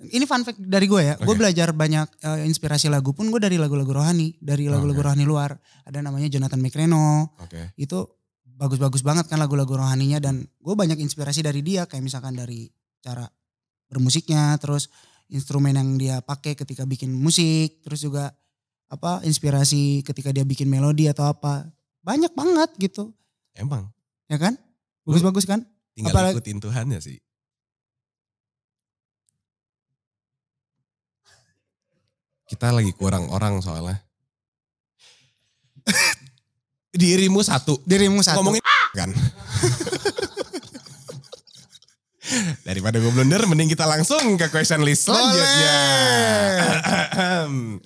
Ini fun fact dari gue ya. Okay. Gue belajar banyak uh, inspirasi lagu pun gue dari lagu-lagu rohani, dari lagu-lagu okay. rohani luar. Ada namanya Jonathan McReno. Okay. Itu bagus-bagus banget kan lagu-lagu rohaninya dan gue banyak inspirasi dari dia kayak misalkan dari cara bermusiknya, terus instrumen yang dia pakai ketika bikin musik, terus juga apa inspirasi ketika dia bikin melodi atau apa. Banyak banget gitu. Emang. Ya kan? Bagus-bagus kan? Tinggal Apalagi, ikutin Tuhan ya sih. Kita lagi kurang orang soalnya. Dirimu satu. Dirimu satu. Ngomongin kan. Daripada gue blunder, mending kita langsung ke question list selanjutnya.